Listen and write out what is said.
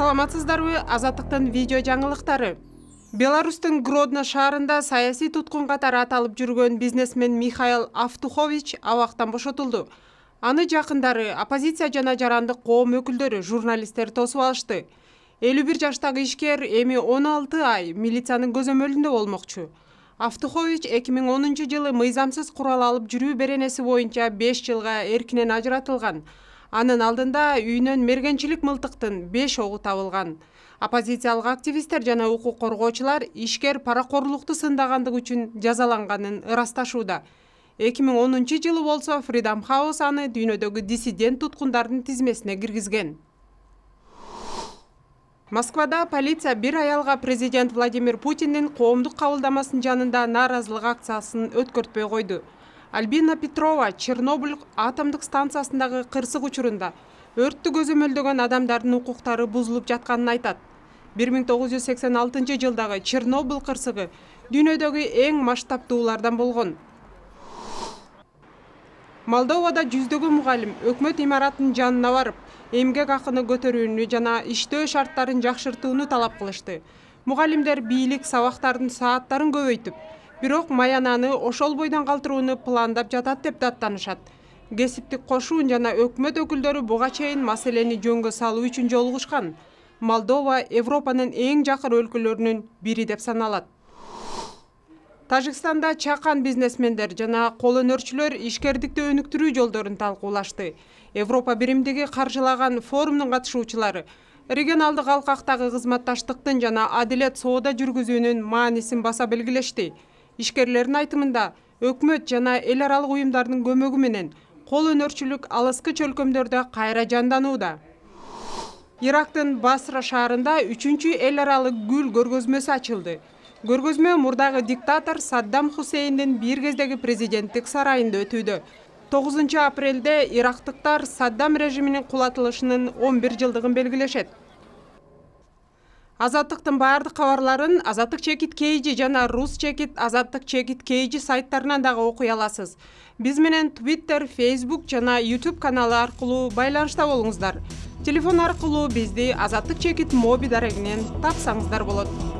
саламатсыздарбы азаттыктын видео жаңылыктары беларустун гродно шаарында саясий туткун катары аталып жүргөн бизнесмен михаил автухович абактан бошотулду аны жакындары оппозиция жана жарандык коом өкүлдөрү журналисттер тосуп алышты элүү бир жаштагы ишкер эми он алты ай милициянын көзөмөлүндө болмокчу автухович эки миң онунчу жылы мыйзамсыз курал алып жүрүү беренеси боюнча беш жылга эркинен ажыратылган анын алдында үйүнөн мергенчилик мылтыктын беш огу табылган оппозициялык активисттер жана укук коргоочулар ишкер паракорлукту сындагандыгы үчүн жазаланганын ырасташууда эки миң онунчу жылы болсо фридам хаус аны дүйнөдөгү диссидент туткундардын тизмесине киргизген москвада полиция бир аялга президент владимир путиндин коомдук кабылдамасынын жанында нааразылык акциясын өткөртпөй койду альбина петрова чернобыль атомдук станциясындагы кырсык учурунда өрттү көзөмөлдөгөн адамдардын укуктары бузулуп жатканын айтат бир миң тогуз жүз сексен алтынчы жылдагы чернобыль кырсыгы дүйнөдөгү эң масштабдуулардан болгон молдовада жүздөгөн мугалим өкмөт имаратынын жанына барып эмгек акыны көтөрүүнү жана иштөө шарттарын жакшыртууну талап кылышты мугалимдер бийлик сабактардын сааттарын көбөйтүп бирок маянаны ошол бойдон калтырууну пландап жатат деп даттанышат кесиптик кошуун жана өкмөт өкүлдөрү буга чейин маселени жөнгө салуу үчүн жолугушкан молдова европанын эң жакыр өлкөлөрүнүн бири деп саналат тажикстанда чакан бизнесмендер жана кол өнөрчүлөр ишкердикти өнүктүрүү жолдорун талкуулашты европа биримдиги каржылаган форумдун катышуучулары регионалдык алкактагы кызматташтыктын жана адилет соода жүргүзүүнүн маанисин баса белгилешти ишкерлердин айтымында өкмөт жана эл аралык уюмдардын көмөгү менен кол өнөрчүлүк алыскы чөлкөмдөрдө кайра жанданууда ирактын басра шаарында үчүнчү эл аралык гүл көргөзмөсү ачылды көргөзмө мурдагы диктатор саддам хусейндин бир кездеги президенттик сарайында өтүүдө тогузунчу апрелде ирактыктар саддам режиминин кулатылышынын он бир жылдыгын белгилешет азаттыктын баардык кабарларын азаттык чекит kg жана рус чекит азаттык чекит kg сайттарынан дагы окуй аласыз биз менен твиттер фейсбук жана outube каналы аркылуу байланышта болуңуздар телефон аркылуу бизди азаттык чекит моби дарегинен тапсаңыздар болот